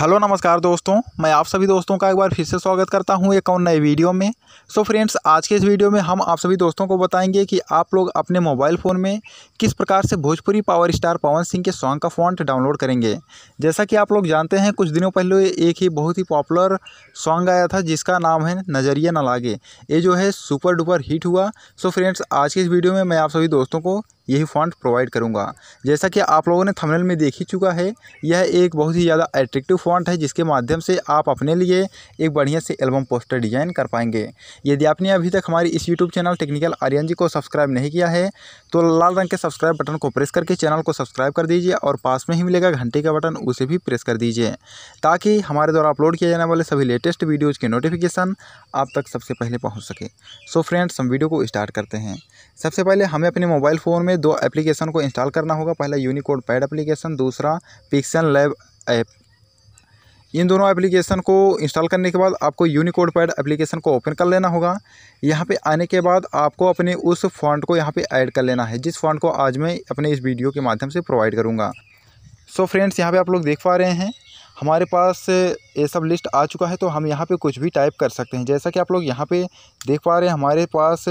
hello नमस्कार दोस्तों मैं आप सभी दोस्तों का एक बार फिर से स्वागत करता हूं एक और नए वीडियो में सो so फ्रेंड्स आज के इस वीडियो में हम आप सभी दोस्तों को बताएंगे कि आप लोग अपने मोबाइल फ़ोन में किस प्रकार से भोजपुरी पावर स्टार पवन सिंह के सॉन्ग का फॉन्ट डाउनलोड करेंगे जैसा कि आप लोग जानते हैं कुछ दिनों पहले एक ही बहुत ही पॉपुलर सॉन्ग आया था जिसका नाम है नज़रिया न लागे ये जो है सुपर डुपर हिट हुआ सो so फ्रेंड्स आज के इस वीडियो में मैं आप सभी दोस्तों को यही फॉन्ट प्रोवाइड करूँगा जैसा कि आप लोगों ने थंबनेल में देख ही चुका है यह एक बहुत ही ज़्यादा एट्रेक्टिव फॉन्ट है जिसके माध्यम से आप अपने लिए एक बढ़िया से एल्बम पोस्टर डिज़ाइन कर पाएंगे यदि आपने अभी तक हमारी इस YouTube channel technical Aryan ji को सब्सक्राइब नहीं किया है तो लाल रंग के सब्सक्राइब बटन को प्रेस करके चैनल को सब्सक्राइब कर दीजिए और पास में ही मिलेगा घंटे का बटन उसे भी प्रेस कर दीजिए ताकि हमारे द्वारा अपलोड किए जाने वाले सभी लेटेस्ट वीडियोज़ के नोटिफिकेशन आप तक सबसे पहले पहुँच सके सो फ्रेंड्स हम वीडियो को स्टार्ट करते हैं सबसे पहले हमें अपने मोबाइल फ़ोन में हमें दो एप्लीकेशन को इंस्टॉल करना होगा पहला यूनिकोड पैड एप्लीकेशन दूसरा पिक्सन लैब ऐप इन दोनों एप्लीकेशन को इंस्टॉल करने के बाद आपको यूनिकोड पैड एप्लीकेशन को ओपन कर लेना होगा यहाँ पे आने के बाद आपको अपने उस फॉन्ट को यहाँ पे ऐड कर लेना है जिस फॉन्ट को आज मैं अपने इस वीडियो के माध्यम से प्रोवाइड करूँगा सो फ्रेंड्स यहाँ पे आप लोग देख पा रहे हैं हमारे पास ये सब लिस्ट आ चुका है तो हम यहाँ पे कुछ भी टाइप कर सकते हैं जैसा कि आप लोग यहाँ पे देख पा रहे हैं हमारे पास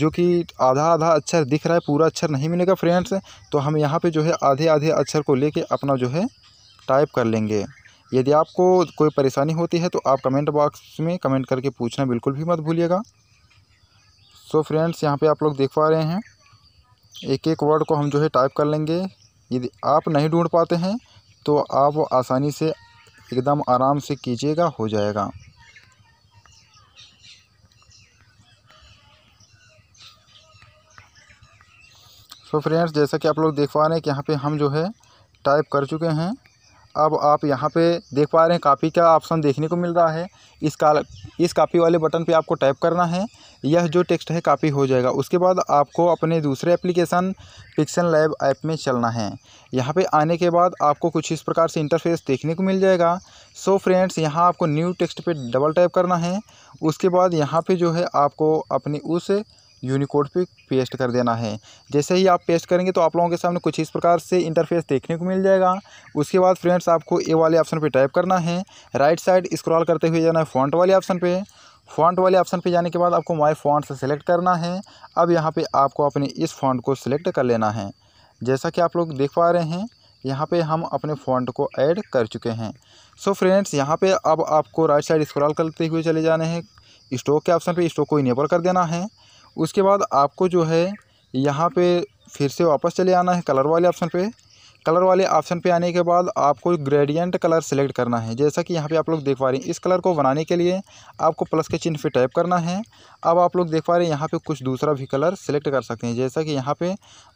जो कि आधा आधा अक्षर दिख रहा है पूरा अक्षर नहीं मिलेगा फ्रेंड्स तो हम यहाँ पे जो है आधे आधे अक्षर को लेके अपना जो है टाइप कर लेंगे यदि आपको कोई परेशानी होती है तो आप कमेंट बॉक्स में कमेंट करके पूछना बिल्कुल भी मत भूलिएगा सो फ्रेंड्स यहाँ पर आप लोग देख पा रहे हैं एक एक वर्ड को हम जो है टाइप कर लेंगे यदि आप नहीं ढूंढ पाते हैं तो आप वो आसानी से एकदम आराम से कीजिएगा हो जाएगा सो so फ्रेंड्स जैसा कि आप लोग देख पा रहे हैं कि यहाँ पे हम जो है टाइप कर चुके हैं अब आप यहाँ पे देख पा रहे हैं कापी का ऑप्शन देखने को मिल रहा है इस का इस कापी वाले बटन पे आपको टाइप करना है यह जो टेक्स्ट है कापी हो जाएगा उसके बाद आपको अपने दूसरे एप्लीकेशन पिक्सन लैब ऐप में चलना है यहाँ पे आने के बाद आपको कुछ इस प्रकार से इंटरफेस देखने को मिल जाएगा सो फ्रेंड्स यहाँ आपको न्यू टेक्स्ट पर डबल टाइप करना है उसके बाद यहाँ पर जो है आपको अपनी उस यूनिकोड पे पेस्ट कर देना है जैसे ही आप पेस्ट करेंगे तो आप लोगों के सामने कुछ इस प्रकार से इंटरफेस देखने को मिल जाएगा उसके बाद फ्रेंड्स आपको ए वाले ऑप्शन पे टाइप करना है राइट साइड स्क्रॉल करते हुए जाना है फॉन्ट वाले ऑप्शन पे फॉन्ट वाले ऑप्शन पे जाने के बाद आपको माई फॉन्ट से सेलेक्ट करना है अब यहाँ पर आपको अपने इस फॉन्ट को सिलेक्ट कर लेना है जैसा कि आप लोग देख पा रहे हैं यहाँ पे हम अपने फॉन्ट को ऐड कर चुके हैं सो फ्रेंड्स यहाँ पे अब आपको राइट साइड स्क्रॉल करते हुए चले जाने हैं स्टोक के ऑप्शन पे स्टोक को इनेबल कर देना है उसके बाद आपको जो है यहाँ पे फिर से वापस चले आना है कलर वाले ऑप्शन पे कलर वाले ऑप्शन पे आने के बाद आपको ग्रेडियंट कलर सेलेक्ट करना है जैसा कि यहाँ पे आप लोग देख पा रहे हैं इस कलर को बनाने के लिए आपको प्लस के चिन्ह पे टाइप करना है अब आप लोग देख पा रहे हैं यहाँ पे कुछ दूसरा भी कलर सेलेक्ट कर सकते हैं जैसा कि यहाँ पे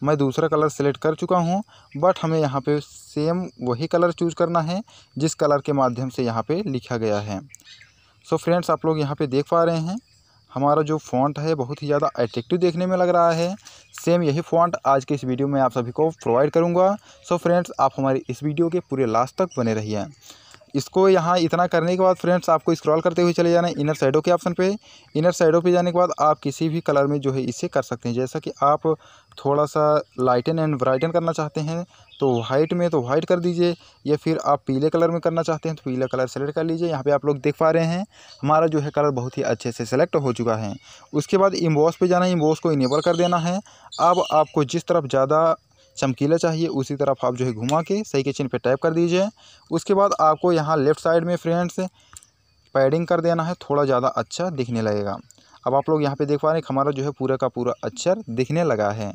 मैं दूसरा कलर सेलेक्ट कर चुका हूँ बट हमें यहाँ पर सेम वही कलर चूज़ करना है जिस कलर के माध्यम से यहाँ पर लिखा गया है सो फ्रेंड्स आप लोग यहाँ पर देख पा रहे हैं हमारा जो फॉन्ट है बहुत ही ज़्यादा एट्रेक्टिव देखने में लग रहा है सेम यही फॉन्ट आज के इस वीडियो में आप सभी को प्रोवाइड करूँगा सो फ्रेंड्स आप हमारी इस वीडियो के पूरे लास्ट तक बने रहिए इसको यहाँ इतना करने के बाद फ्रेंड्स आपको स्क्रॉल करते हुए चले जाना है इनर साइडो के ऑप्शन पे इनर साइडो पे जाने के बाद आप किसी भी कलर में जो है इसे कर सकते हैं जैसा कि आप थोड़ा सा लाइटन एंड ब्राइटन करना चाहते हैं तो वाइट में तो वाइट कर दीजिए या फिर आप पीले कलर में करना चाहते हैं तो पीला कलर सेलेक्ट कर लीजिए यहाँ पे आप लोग देख पा रहे हैं हमारा जो है कलर बहुत ही अच्छे से सेलेक्ट हो चुका है उसके बाद इम्बॉस पे जाना है इम्बॉस को इनेबल कर देना है अब आपको जिस तरफ ज़्यादा चमकीला चाहिए उसी तरफ आप जो है घुमा के सही के चिन्ह पे टैप कर दीजिए उसके बाद आपको यहाँ लेफ़्ट साइड में फ्रेंड्स पैडिंग कर देना है थोड़ा ज़्यादा अच्छा दिखने लगेगा अब आप लोग यहाँ पे देख पा रहे हैं हमारा जो है पूरा का पूरा अक्षर दिखने लगा है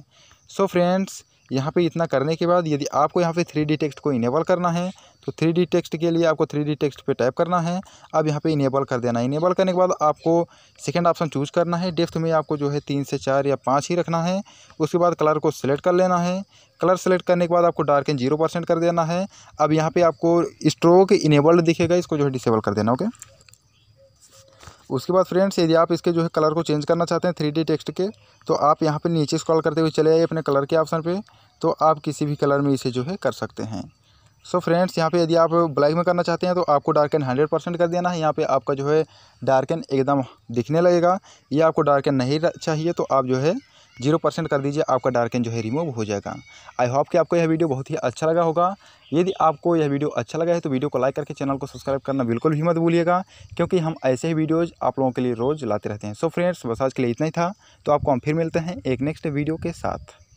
सो so फ्रेंड्स यहाँ पे इतना करने के बाद यदि आपको यहाँ पे थ्री डी टेक्स्ट को इनेबल करना है तो थ्री डी टेक्स्ट के लिए आपको थ्री डी टेक्स्ट पे टाइप करना है अब यहाँ पे इनेबल कर देना है इनेबल करने के बाद आपको सेकंड ऑप्शन चूज करना है डेफ्थ में आपको जो है तीन से चार या पाँच ही रखना है उसके बाद कलर को सिलेक्ट कर लेना है कलर सेलेक्ट करने के बाद आपको डार्क एंड जीरो परसेंट कर देना है अब यहाँ पर आपको स्ट्रोक इनेबल्ड दिखेगा इसको जो है डिसेबल कर देना ओके उसके बाद फ्रेंड्स यदि आप इसके जो है कलर को चेंज करना चाहते हैं थ्री टेक्स्ट के तो आप यहाँ पर नीचे स्क्रॉल करते हुए चले आइए अपने कलर के ऑप्शन पर तो आप किसी भी कलर में इसे जो है कर सकते हैं सो so फ्रेंड्स यहाँ पे यदि आप ब्लैक में करना चाहते हैं तो आपको डार्क एन हंड्रेड परसेंट कर देना है यहाँ पे आपका जो है डार्क एन एकदम दिखने लगेगा या आपको डार्क एन नहीं चाहिए तो आप जो है जीरो परसेंट कर दीजिए आपका डार्कन जो है रिमूव हो जाएगा आई होप कि आपको यह वीडियो बहुत ही अच्छा लगा होगा यदि आपको यह वीडियो अच्छा लगा है तो वीडियो को लाइक करके चैनल को सब्सक्राइब करना बिल्कुल भी मत भूलिएगा क्योंकि हम ऐसे ही वीडियोज़ आप लोगों के लिए रोज़ लाते रहते हैं सो फ्रेंड्स बस आज के लिए इतना ही था तो आपको हम फिर मिलते हैं एक नेक्स्ट वीडियो के साथ